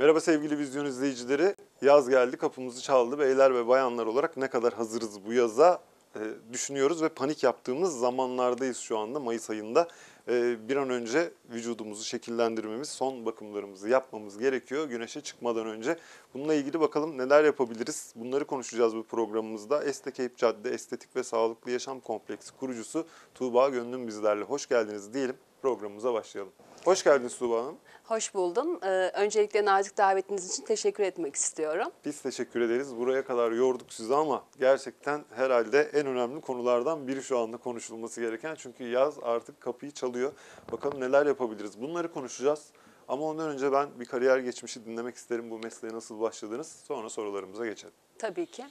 Merhaba sevgili vizyon izleyicileri. Yaz geldi, kapımızı çaldı. Beyler ve bayanlar olarak ne kadar hazırız bu yaza e, düşünüyoruz ve panik yaptığımız zamanlardayız şu anda Mayıs ayında. E, bir an önce vücudumuzu şekillendirmemiz, son bakımlarımızı yapmamız gerekiyor güneşe çıkmadan önce. Bununla ilgili bakalım neler yapabiliriz? Bunları konuşacağız bu programımızda. Estekeyip Cadde Estetik ve Sağlıklı Yaşam Kompleksi kurucusu Tuğba Gönlüm bizlerle. Hoş geldiniz diyelim programımıza başlayalım. Hoş geldiniz Tuğba Hanım. Hoş buldum. Ee, öncelikle nazik davetiniz için teşekkür etmek istiyorum. Biz teşekkür ederiz. Buraya kadar yorduk sizi ama gerçekten herhalde en önemli konulardan biri şu anda konuşulması gereken. Çünkü yaz artık kapıyı çalıyor. Bakalım neler yapabiliriz. Bunları konuşacağız. Ama ondan önce ben bir kariyer geçmişi dinlemek isterim. Bu mesleğe nasıl başladınız? Sonra sorularımıza geçelim. Tabii ki.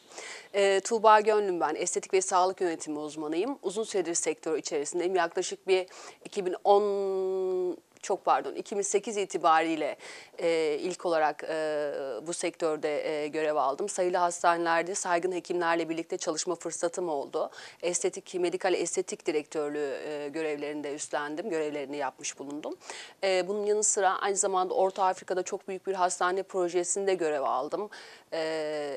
E, Tuğba Gönlüm ben. Estetik ve sağlık yönetimi uzmanıyım. Uzun süredir sektör içerisindeyim. Yaklaşık bir 2010 çok pardon 2008 itibariyle e, ilk olarak e, bu sektörde e, görev aldım. Sayılı hastanelerde saygın hekimlerle birlikte çalışma fırsatım oldu. Estetik, medikal estetik direktörlüğü e, görevlerinde üstlendim. Görevlerini yapmış bulundum. E, bunun yanı sıra aynı zamanda Orta Afrika'da çok büyük bir hastane projesinde görev aldım. E,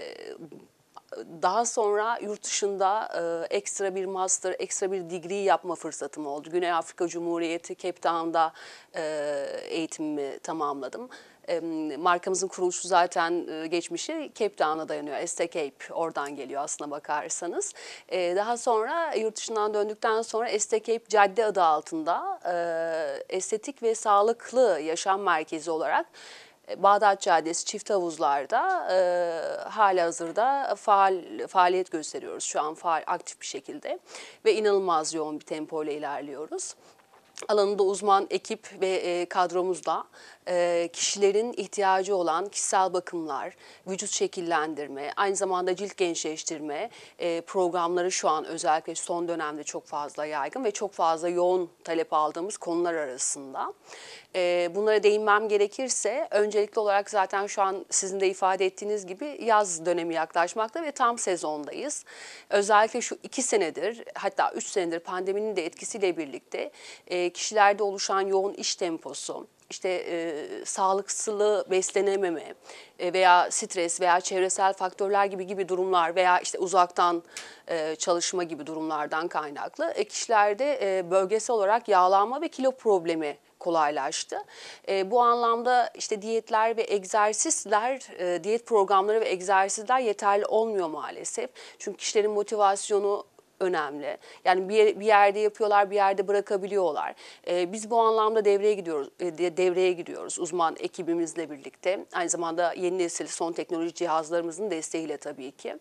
daha sonra yurt dışında e, ekstra bir master, ekstra bir degree yapma fırsatım oldu. Güney Afrika Cumhuriyeti Cape Town'da e, eğitimimi tamamladım. E, markamızın kuruluşu zaten e, geçmişi Cape Town'a dayanıyor. Este Cape oradan geliyor aslına bakarsanız. E, daha sonra yurt dışından döndükten sonra Este Cape Cadde adı altında e, estetik ve sağlıklı yaşam merkezi olarak e, Bağdat Caddesi çift havuzlarda e, hala hazırda faal, faaliyet gösteriyoruz şu an faal, aktif bir şekilde ve inanılmaz yoğun bir tempo ile ilerliyoruz alanında uzman ekip ve e, kadromuz da. E, kişilerin ihtiyacı olan kişisel bakımlar, vücut şekillendirme, aynı zamanda cilt gençleştirme e, programları şu an özellikle son dönemde çok fazla yaygın ve çok fazla yoğun talep aldığımız konular arasında. E, bunlara değinmem gerekirse öncelikli olarak zaten şu an sizin de ifade ettiğiniz gibi yaz dönemi yaklaşmakta ve tam sezondayız. Özellikle şu iki senedir hatta üç senedir pandeminin de etkisiyle birlikte kişilerde oluşan yoğun iş temposu, işte e, sağlıksızlı beslenememe e, veya stres veya çevresel faktörler gibi gibi durumlar veya işte uzaktan e, çalışma gibi durumlardan kaynaklı e, kişilerde e, bölgesel olarak yağlanma ve kilo problemi kolaylaştı. E, bu anlamda işte diyetler ve egzersizler, e, diyet programları ve egzersizler yeterli olmuyor maalesef. Çünkü kişilerin motivasyonu önemli. Yani bir, bir yerde yapıyorlar, bir yerde bırakabiliyorlar. E, biz bu anlamda devreye gidiyoruz, e, devreye giriyoruz uzman ekibimizle birlikte. Aynı zamanda yeni nesil son teknoloji cihazlarımızın desteğiyle tabii ki.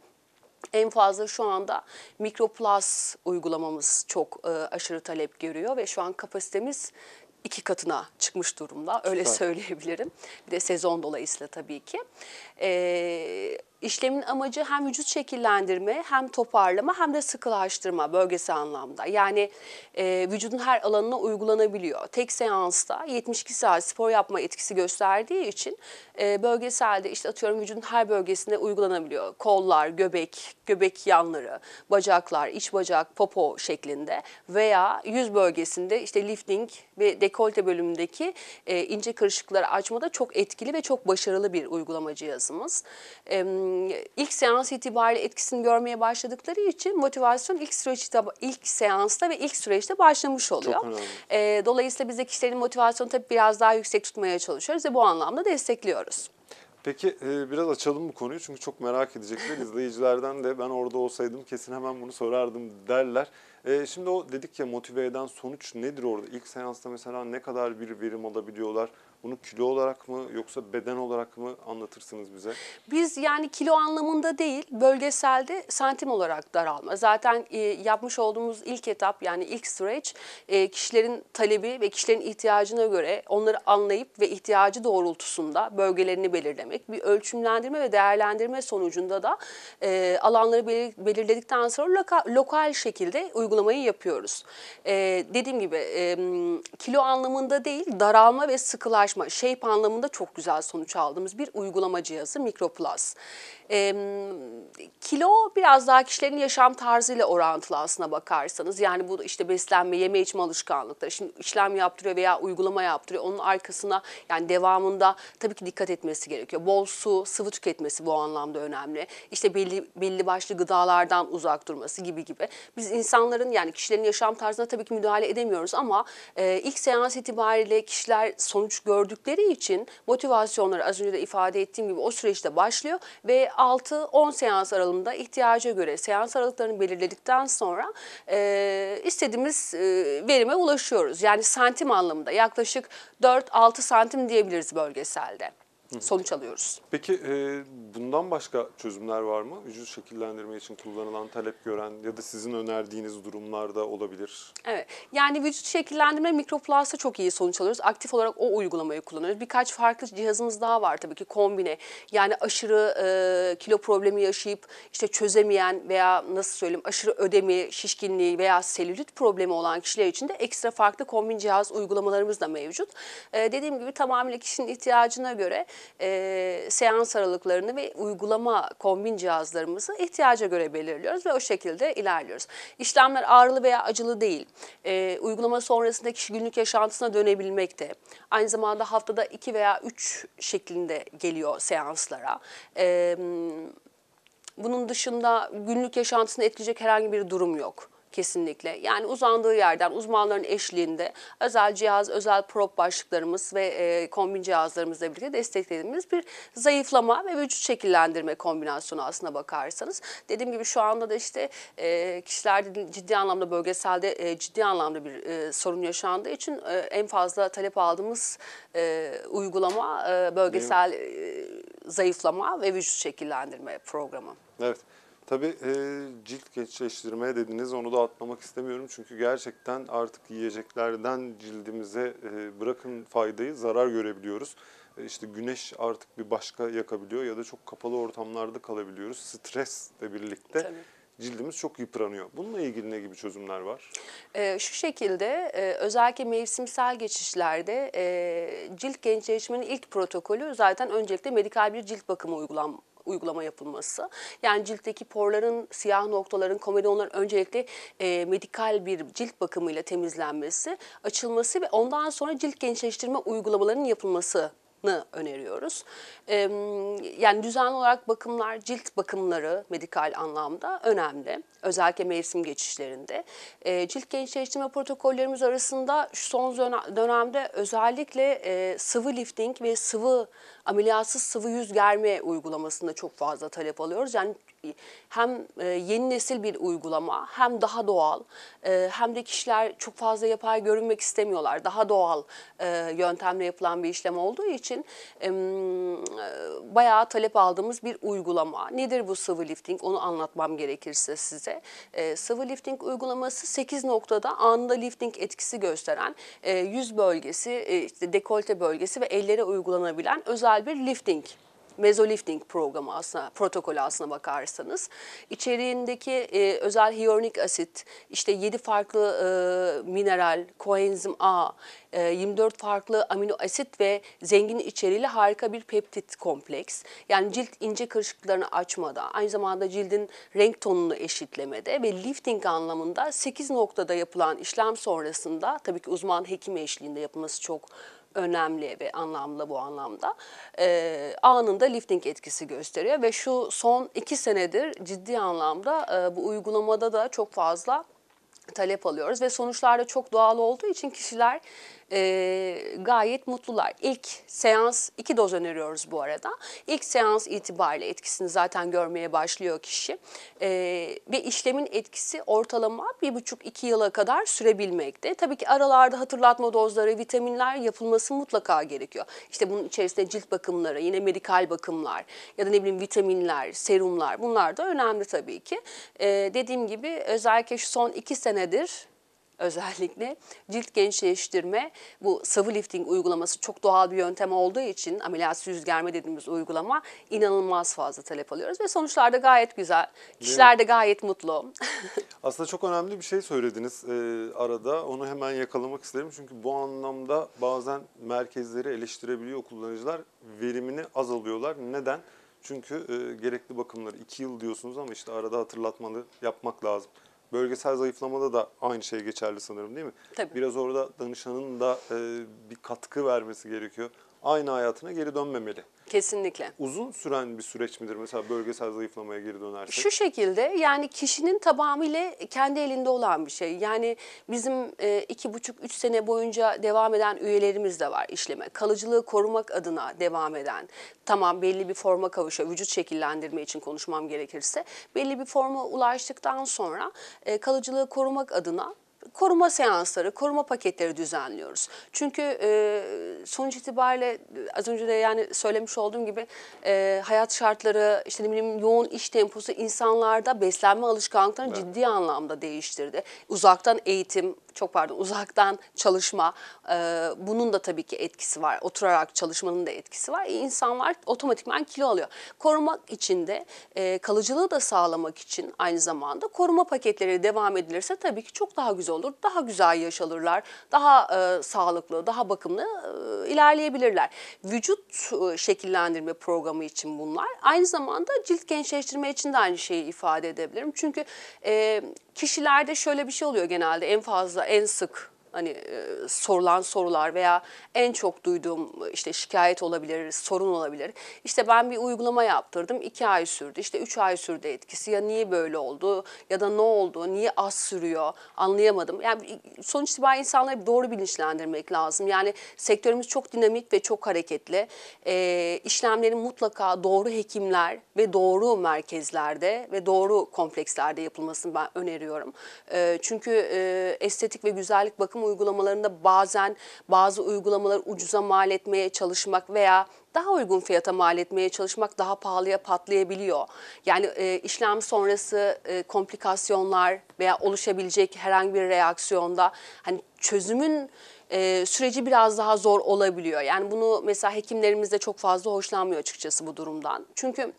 En fazla şu anda mikroplas uygulamamız çok e, aşırı talep görüyor ve şu an kapasitemiz iki katına çıkmış durumda öyle Süper. söyleyebilirim. Bir de sezon dolayısıyla tabii ki. Ee, İşlemin amacı hem vücut şekillendirme hem toparlama hem de sıkılaştırma bölgesi anlamda. Yani e, vücudun her alanına uygulanabiliyor. Tek seansta 72 saat spor yapma etkisi gösterdiği için e, bölgeselde işte atıyorum vücudun her bölgesine uygulanabiliyor. Kollar, göbek, göbek yanları, bacaklar, iç bacak, popo şeklinde veya yüz bölgesinde işte lifting ve dekolte bölümündeki e, ince kırışıkları açmada çok etkili ve çok başarılı bir uygulama cihazımız. E, e, ilk seans itibariyle etkisini görmeye başladıkları için motivasyon ilk süreçte ilk seansta ve ilk süreçte başlamış oluyor. E, dolayısıyla biz de kişilerin motivasyonu tabii biraz daha yüksek tutmaya çalışıyoruz ve bu anlamda destekliyoruz. Peki e, biraz açalım bu konuyu çünkü çok merak edecekler izleyicilerden de ben orada olsaydım kesin hemen bunu sorardım derler. E, şimdi o dedik ya motive eden sonuç nedir orada? İlk seansta mesela ne kadar bir verim alabiliyorlar? Bunu kilo olarak mı yoksa beden olarak mı anlatırsınız bize? Biz yani kilo anlamında değil, bölgeselde santim olarak daralma. Zaten e, yapmış olduğumuz ilk etap yani ilk süreç e, kişilerin talebi ve kişilerin ihtiyacına göre onları anlayıp ve ihtiyacı doğrultusunda bölgelerini belirlemek. Bir ölçümlendirme ve değerlendirme sonucunda da e, alanları belir, belirledikten sonra loka, lokal şekilde uygulamayı yapıyoruz. E, dediğim gibi e, kilo anlamında değil, daralma ve sıkılaşma karşılaşma, shape anlamında çok güzel sonuç aldığımız bir uygulama cihazı Microplus. E, kilo biraz daha kişilerin yaşam tarzıyla orantılı aslına bakarsanız. Yani bu işte beslenme, yeme içme alışkanlıkları. Şimdi işlem yaptırıyor veya uygulama yaptırıyor. Onun arkasına yani devamında tabii ki dikkat etmesi gerekiyor. Bol su, sıvı tüketmesi bu anlamda önemli. İşte belli, belli başlı gıdalardan uzak durması gibi gibi. Biz insanların yani kişilerin yaşam tarzına tabii ki müdahale edemiyoruz ama e, ilk seans itibariyle kişiler sonuç gör gördükleri için motivasyonları az önce de ifade ettiğim gibi o süreçte başlıyor ve 6-10 seans aralığında ihtiyaca göre seans aralıklarını belirledikten sonra e, istediğimiz e, verime ulaşıyoruz. Yani santim anlamında yaklaşık 4-6 santim diyebiliriz bölgeselde sonuç alıyoruz. Peki e, bundan başka çözümler var mı? Vücut şekillendirme için kullanılan talep gören ya da sizin önerdiğiniz durumlarda olabilir. Evet. Yani vücut şekillendirme mikroplastta çok iyi sonuç alıyoruz. Aktif olarak o uygulamayı kullanıyoruz. Birkaç farklı cihazımız daha var tabii ki kombine. Yani aşırı e, kilo problemi yaşayıp işte çözemeyen veya nasıl söyleyeyim aşırı ödemi, şişkinliği veya selülit problemi olan kişiler için de ekstra farklı kombin cihaz uygulamalarımız da mevcut. E, dediğim gibi tamamıyla kişinin ihtiyacına göre e, seans aralıklarını ve uygulama kombin cihazlarımızı ihtiyaca göre belirliyoruz ve o şekilde ilerliyoruz. İşlemler ağrılı veya acılı değil. E, uygulama sonrasında kişi günlük yaşantısına dönebilmekte. Aynı zamanda haftada 2 veya 3 şeklinde geliyor seanslara. Evet. Bunun dışında günlük yaşantısını etkileyecek herhangi bir durum yok. Kesinlikle. Yani uzandığı yerden uzmanların eşliğinde özel cihaz, özel prop başlıklarımız ve e, kombin cihazlarımızla birlikte desteklediğimiz bir zayıflama ve vücut şekillendirme kombinasyonu aslına bakarsanız. Dediğim gibi şu anda da işte e, kişilerde ciddi anlamda bölgeselde e, ciddi anlamda bir e, sorun yaşandığı için e, en fazla talep aldığımız e, uygulama e, bölgesel e, zayıflama ve vücut şekillendirme programı. Evet. Tabii e, cilt gençleştirmeye dediniz. Onu da atlamak istemiyorum. Çünkü gerçekten artık yiyeceklerden cildimize e, bırakın faydayı zarar görebiliyoruz. E, işte güneş artık bir başka yakabiliyor ya da çok kapalı ortamlarda kalabiliyoruz. Stres de birlikte. Tabii cildimiz çok yıpranıyor. Bununla ilgili ne gibi çözümler var? E, şu şekilde e, özellikle mevsimsel geçişlerde e, cilt gençleşmenin ilk protokolü zaten öncelikle medikal bir cilt bakımı uygulan, uygulama yapılması. Yani ciltteki porların, siyah noktaların, komedonların öncelikle e, medikal bir cilt bakımıyla temizlenmesi, açılması ve ondan sonra cilt gençleştirme uygulamalarının yapılması öneriyoruz. E, yani düzenli olarak bakımlar, cilt bakımları medikal anlamda önemli özellikle mevsim geçişlerinde. E, cilt gençleştirme protokollerimiz arasında şu son dönemde özellikle e, sıvı lifting ve sıvı ameliyatsız sıvı yüz germe uygulamasında çok fazla talep alıyoruz. Yani e, hem e, yeni nesil bir uygulama hem daha doğal e, hem de kişiler çok fazla yapay görünmek istemiyorlar. Daha doğal yöntemle yapılan bir işlem olduğu için bayağı talep aldığımız bir uygulama. Nedir bu sıvı lifting onu anlatmam gerekirse size ise e, sıvı lifting uygulaması 8 noktada anında lifting etkisi gösteren e, yüz bölgesi, e, işte dekolte bölgesi ve ellere uygulanabilen özel bir lifting mezolifting programı aslında protokolü aslına bakarsanız. içeriğindeki e, özel hyaluronik asit, işte 7 farklı e, mineral, koenzim A, 24 e, farklı amino asit ve zengin içeriğiyle harika bir peptit kompleks. Yani cilt ince kırışıklarını açmada, aynı zamanda cildin renk tonunu eşitlemede ve lifting anlamında 8 noktada yapılan işlem sonrasında tabii ki uzman hekim eşliğinde yapılması çok önemli ve anlamlı bu anlamda. E, anında lifting etkisi gösteriyor ve şu son iki senedir ciddi anlamda e, bu uygulamada da çok fazla talep alıyoruz ve sonuçlarda çok doğal olduğu için kişiler e, gayet mutlular. İlk seans iki doz öneriyoruz bu arada. İlk seans itibariyle etkisini zaten görmeye başlıyor kişi. E, ee, ve işlemin etkisi ortalama bir buçuk iki yıla kadar sürebilmekte. Tabii ki aralarda hatırlatma dozları, vitaminler yapılması mutlaka gerekiyor. İşte bunun içerisinde cilt bakımları, yine medikal bakımlar ya da ne bileyim vitaminler, serumlar bunlar da önemli tabii ki. E, dediğim gibi özellikle şu son iki senedir özellikle cilt gençleştirme bu sıvı lifting uygulaması çok doğal bir yöntem olduğu için ameliyatsız yüz germe dediğimiz uygulama inanılmaz fazla talep alıyoruz ve sonuçlar da gayet güzel. Kişiler de gayet mutlu. Aslında çok önemli bir şey söylediniz e, arada. Onu hemen yakalamak isterim. Çünkü bu anlamda bazen merkezleri eleştirebiliyor kullanıcılar. Verimini azalıyorlar. Neden? Çünkü e, gerekli bakımları 2 yıl diyorsunuz ama işte arada hatırlatmalı yapmak lazım. Bölgesel zayıflamada da aynı şey geçerli sanırım değil mi? Tabii. Biraz orada danışanın da e, bir katkı vermesi gerekiyor aynı hayatına geri dönmemeli. Kesinlikle. Uzun süren bir süreç midir mesela bölgesel zayıflamaya geri dönersek? Şu şekilde yani kişinin tamamıyla kendi elinde olan bir şey. Yani bizim e, iki buçuk üç sene boyunca devam eden üyelerimiz de var işleme. Kalıcılığı korumak adına devam eden tamam belli bir forma kavuşuyor. Vücut şekillendirme için konuşmam gerekirse. Belli bir forma ulaştıktan sonra e, kalıcılığı korumak adına koruma seansları, koruma paketleri düzenliyoruz. Çünkü e, sonuç itibariyle e, az önce de yani söylemiş olduğum gibi e, hayat şartları, işte ne bileyim yoğun iş temposu insanlarda beslenme alışkanlıklarını evet. ciddi anlamda değiştirdi. Uzaktan eğitim, çok pardon uzaktan çalışma e, bunun da tabii ki etkisi var. Oturarak çalışmanın da etkisi var. E, insanlar otomatikman kilo alıyor. Korumak için de e, kalıcılığı da sağlamak için aynı zamanda koruma paketleri devam edilirse tabii ki çok daha güzel olur. Daha güzel yaşalırlar. Daha e, sağlıklı, daha bakımlı e, ilerleyebilirler. Vücut e, şekillendirme programı için bunlar. Aynı zamanda cilt gençleştirme için de aynı şeyi ifade edebilirim. Çünkü e, kişilerde şöyle bir şey oluyor genelde en fazla en sık hani e, sorulan sorular veya en çok duyduğum işte şikayet olabilir, sorun olabilir. İşte ben bir uygulama yaptırdım, iki ay sürdü, işte üç ay sürdü etkisi. Ya niye böyle oldu ya da ne oldu, niye az sürüyor anlayamadım. Yani sonuç itibariyle insanları doğru bilinçlendirmek lazım. Yani sektörümüz çok dinamik ve çok hareketli. E, işlemlerin mutlaka doğru hekimler ve doğru merkezlerde ve doğru komplekslerde yapılmasını ben öneriyorum. E, çünkü e, estetik ve güzellik bakım yapma uygulamalarında bazen bazı uygulamalar ucuza mal etmeye çalışmak veya daha uygun fiyata mal etmeye çalışmak daha pahalıya patlayabiliyor. Yani e, işlem sonrası e, komplikasyonlar veya oluşabilecek herhangi bir reaksiyonda hani çözümün e, süreci biraz daha zor olabiliyor. Yani bunu mesela hekimlerimiz de çok fazla hoşlanmıyor açıkçası bu durumdan. Çünkü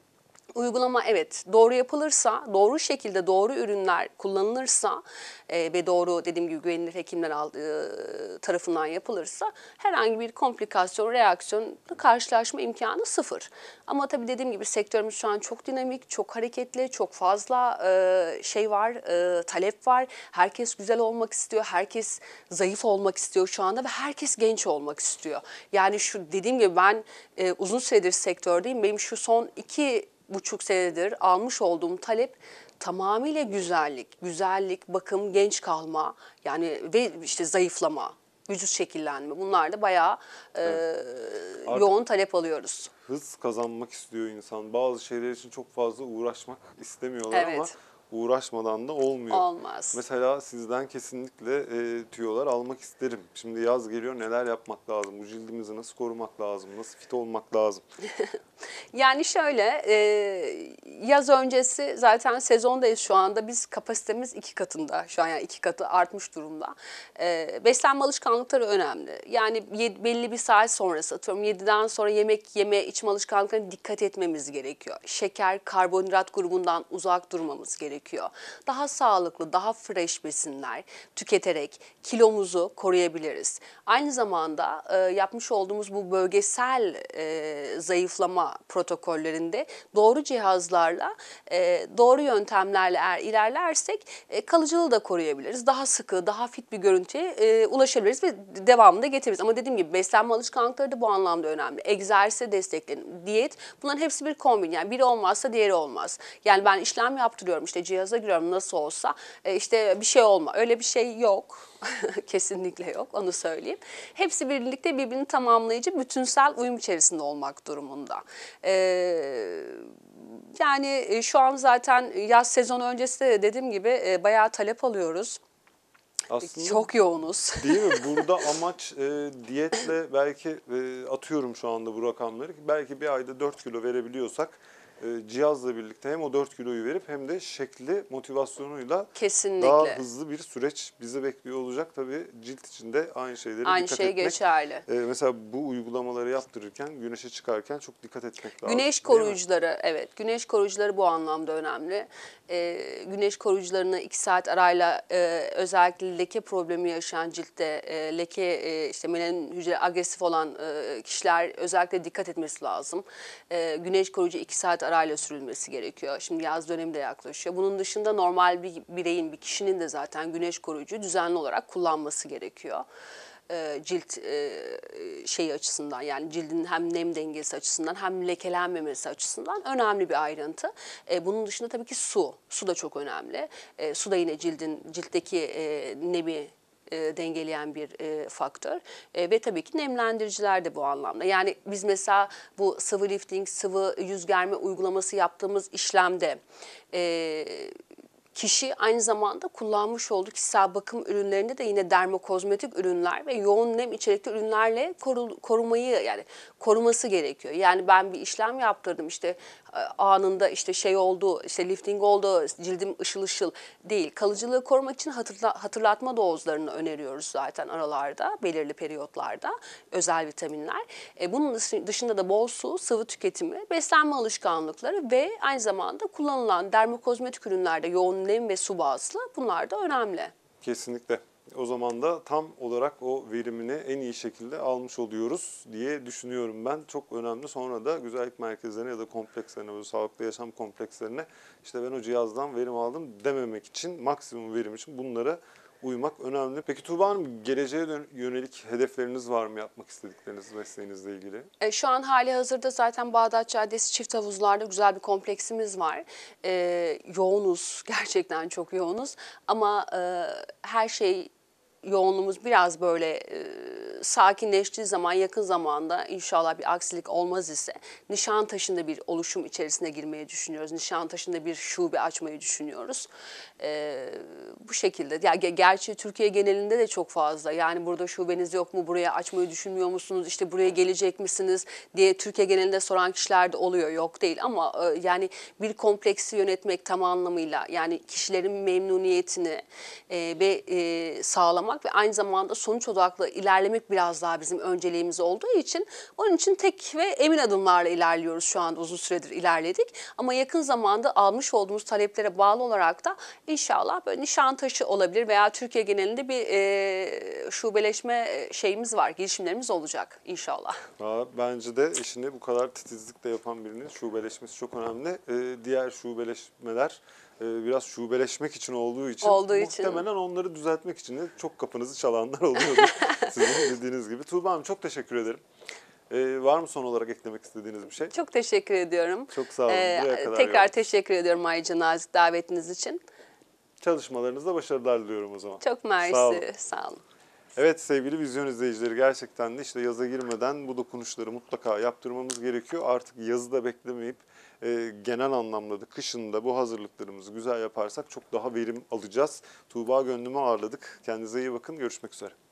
Uygulama evet doğru yapılırsa, doğru şekilde doğru ürünler kullanılırsa e, ve doğru dediğim gibi güvenilir hekimler aldığı, e, tarafından yapılırsa herhangi bir komplikasyon, reaksiyon karşılaşma imkanı sıfır. Ama tabii dediğim gibi sektörümüz şu an çok dinamik, çok hareketli, çok fazla e, şey var, e, talep var. Herkes güzel olmak istiyor, herkes zayıf olmak istiyor şu anda ve herkes genç olmak istiyor. Yani şu dediğim gibi ben e, uzun süredir sektördeyim. Benim şu son iki buçuk senedir almış olduğum talep tamamıyla güzellik, güzellik, bakım, genç kalma yani ve işte zayıflama, vücut şekillenme bunlar da bayağı e, evet. e, yoğun talep alıyoruz. Hız kazanmak istiyor insan. Bazı şeyler için çok fazla uğraşmak istemiyorlar evet. ama uğraşmadan da olmuyor. Olmaz. Mesela sizden kesinlikle e, tüyolar almak isterim. Şimdi yaz geliyor neler yapmak lazım? Bu cildimizi nasıl korumak lazım? Nasıl fit olmak lazım? yani şöyle e, yaz öncesi zaten sezondayız şu anda. Biz kapasitemiz iki katında şu an yani iki katı artmış durumda. E, beslenme alışkanlıkları önemli. Yani yed, belli bir saat sonrası atıyorum 7'den sonra yemek yeme içme alışkanlıklarına dikkat etmemiz gerekiyor. Şeker, karbonhidrat grubundan uzak durmamız gerekiyor gerekiyor. Daha sağlıklı, daha fresh besinler tüketerek kilomuzu koruyabiliriz. Aynı zamanda e, yapmış olduğumuz bu bölgesel e, zayıflama protokollerinde doğru cihazlarla, e, doğru yöntemlerle eğer ilerlersek e, kalıcılığı da koruyabiliriz. Daha sıkı, daha fit bir görüntüye e, ulaşabiliriz ve devamında getiririz. Ama dediğim gibi beslenme alışkanlıkları da bu anlamda önemli. Egzersize desteklenin, diyet bunların hepsi bir kombin. Yani biri olmazsa diğeri olmaz. Yani ben işlem yaptırıyorum işte cihaza giriyorum nasıl olsa. E, işte bir şey olma. Öyle bir şey yok. Kesinlikle yok onu söyleyeyim. Hepsi birlikte birbirini tamamlayıcı bütünsel uyum içerisinde olmak durumunda. Eee yani e, şu an zaten yaz sezonu öncesi de dediğim gibi e, bayağı talep alıyoruz. Aslında, Çok yoğunuz. Değil mi? Burada amaç e, diyetle belki e, atıyorum şu anda bu rakamları. Belki bir ayda 4 kilo verebiliyorsak e, cihazla birlikte hem o 4 kiloyu verip hem de şekli motivasyonuyla Kesinlikle. daha hızlı bir süreç bizi bekliyor olacak. Tabii cilt içinde aynı şeyleri aynı dikkat şey etmek. geçerli. Ee, mesela bu uygulamaları yaptırırken güneşe çıkarken çok dikkat etmek lazım. Güneş koruyucuları evet güneş koruyucuları bu anlamda önemli. Ee, güneş koruyucularını 2 saat arayla e, özellikle leke problemi yaşayan ciltte e, leke e, işte melanin hücre agresif olan e, kişiler özellikle dikkat etmesi lazım. E, güneş koruyucu 2 saat arayla arayla sürülmesi gerekiyor. Şimdi yaz dönemi de yaklaşıyor. Bunun dışında normal bir bireyin, bir kişinin de zaten güneş koruyucu düzenli olarak kullanması gerekiyor ee, cilt e, şeyi açısından yani cildin hem nem dengesi açısından hem lekelenmemesi açısından önemli bir ayrıntı. E, bunun dışında tabii ki su. Su da çok önemli. E, su da yine cildin ciltteki nemi e, dengeleyen bir e, faktör. E, ve tabii ki nemlendiriciler de bu anlamda. Yani biz mesela bu sıvı lifting, sıvı yüz germe uygulaması yaptığımız işlemde e, kişi aynı zamanda kullanmış olduğu kişisel bakım ürünlerinde de yine dermokozmetik ürünler ve yoğun nem içerikli ürünlerle koru, korumayı yani koruması gerekiyor. Yani ben bir işlem yaptırdım işte e, anında işte şey oldu, işte lifting oldu, cildim ışıl ışıl değil. Kalıcılığı korumak için hatırla, hatırlatma dozlarını öneriyoruz zaten aralarda, belirli periyotlarda özel vitaminler. E, bunun dışında da bol su, sıvı tüketimi, beslenme alışkanlıkları ve aynı zamanda kullanılan dermokozmetik ürünlerde yoğun nem ve su bazlı bunlar da önemli. Kesinlikle. O zaman da tam olarak o verimini en iyi şekilde almış oluyoruz diye düşünüyorum ben. Çok önemli. Sonra da güzellik merkezlerine ya da komplekslerine, böyle sağlıklı yaşam komplekslerine işte ben o cihazdan verim aldım dememek için, maksimum verim için bunları uymak önemli. Peki Tuğba Hanım geleceğe yönelik hedefleriniz var mı yapmak istedikleriniz mesleğinizle ilgili? E, şu an hali hazırda zaten Bağdat Caddesi çift havuzlarda güzel bir kompleksimiz var. E, yoğunuz gerçekten çok yoğunuz ama e, her şey yoğunluğumuz biraz böyle e, sakinleştiği zaman yakın zamanda inşallah bir aksilik olmaz ise nişan taşında bir oluşum içerisine girmeyi düşünüyoruz. nişan taşında bir şube açmayı düşünüyoruz e, bu şekilde. Ya yani gerçi Türkiye genelinde de çok fazla. Yani burada şubeniz yok mu? Buraya açmayı düşünmüyor musunuz? İşte buraya gelecek misiniz diye Türkiye genelinde soran kişiler de oluyor. Yok değil ama e, yani bir kompleksi yönetmek tam anlamıyla yani kişilerin memnuniyetini e, ve e, sağlamak ve aynı zamanda sonuç odaklı ilerlemek biraz daha bizim önceliğimiz olduğu için onun için tek ve emin adımlarla ilerliyoruz şu anda uzun süredir ilerledik. Ama yakın zamanda almış olduğumuz taleplere bağlı olarak da İnşallah böyle nişan taşı olabilir veya Türkiye genelinde bir e, şubeleşme e, şeyimiz var, girişimlerimiz olacak inşallah. Aa, bence de işini bu kadar titizlikle yapan birinin şubeleşmesi çok önemli. Ee, diğer şubeleşmeler e, biraz şubeleşmek için olduğu için olduğu muhtemelen için. onları düzeltmek için de çok kapınızı çalanlar oluyordu sizin dediğiniz gibi. Tuğba Hanım çok teşekkür ederim. Ee, var mı son olarak eklemek istediğiniz bir şey? Çok teşekkür ediyorum. Çok sağ olun. Ee, tekrar var. teşekkür ediyorum Ayca Nazik davetiniz için. Çalışmalarınızda başarılar diliyorum o zaman. Çok mersi. Sağ olun. Sağ olun. Evet sevgili vizyon izleyicileri gerçekten de işte yaza girmeden bu dokunuşları mutlaka yaptırmamız gerekiyor. Artık yazı da beklemeyip e, genel anlamda da kışında bu hazırlıklarımızı güzel yaparsak çok daha verim alacağız. Tuğba Gönlüm'ü ağırladık. Kendinize iyi bakın. Görüşmek üzere.